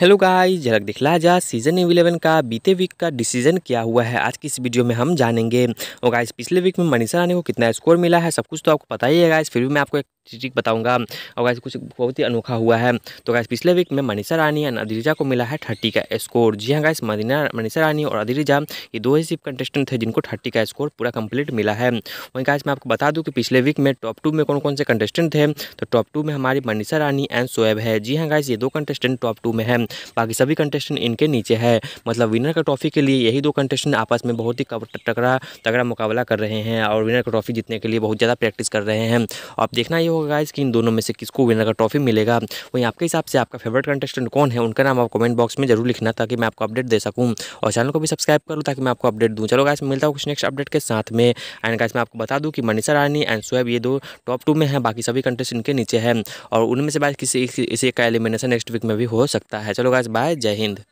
hello guys झलक दिखला जा सीजन इलेवन का बीते वीक का डिसीजन क्या हुआ है आज की इस वीडियो में हम जानेंगे और गाइस पिछले वीक में मनीषा रानी को कितना स्कोर मिला है सब कुछ तो आपको पता ही है गाइस फिर भी मैं आपको एक चीज बताऊंगा और गैस कुछ बहुत ही अनोखा हुआ है तो गैस पिछले वीक में मनीषा रानी एंड अधिरिजा को मिला है थर्टी का स्कोर जी हाँ गैस मदीना मनीषा रानी और अधिरिजा ये दो ही सिर्फ कंटेस्टेंट थे जिनको थर्टी का स्कोर पूरा कंप्लीट मिला है वहीं गैस मैं आपको बता दूं कि पिछले वीक में टॉप टू में कौन कौन से कंटेस्टेंट थे तो टॉप टू में हमारी मनीषा रानी एंड सोएब है जी हाँ गैस ये दो कंटेस्टेंट टॉप टू में है बाकी सभी कंटेस्टेंट इनके नीचे है मतलब विनर का ट्रॉफी के लिए यही दो कंटेस्टेंट आपस में बहुत ही टकरा तगड़ा मुकाबला कर रहे हैं और विनर का ट्रॉफी जीतने के लिए बहुत ज़्यादा प्रैक्टिस कर रहे हैं आप देखना ये होगा गाइज कि इन दोनों में से किसको विनर का ट्रॉफी मिलेगा वहीं आपके हिसाब से आपका फेवरेट कंटेस्टेंट कौन है उनका नाम आप कमेंट बॉक्स में जरूर लिखना ताकि मैं आपको अपडेट दे सकूँ और चैनल को भी सब्सक्राइब करूँ ताकि मैं आपको अपडेट दूँ चलो गाइस मिलता हूँ कुछ नेक्स्ट अपडेट के साथ में एंड गाइस मैं आपको बता दूँ कि मनीषा रानी एंड सोएब ये दो टॉप टू में हैं बाकी सभी कंटेस्टेंट के नीचे हैं और उनमें से बाइस किसी इसी का एलिमिनेशन नेक्स्ट वीक में भी हो सकता है चलो गाइस बाय जय हिंद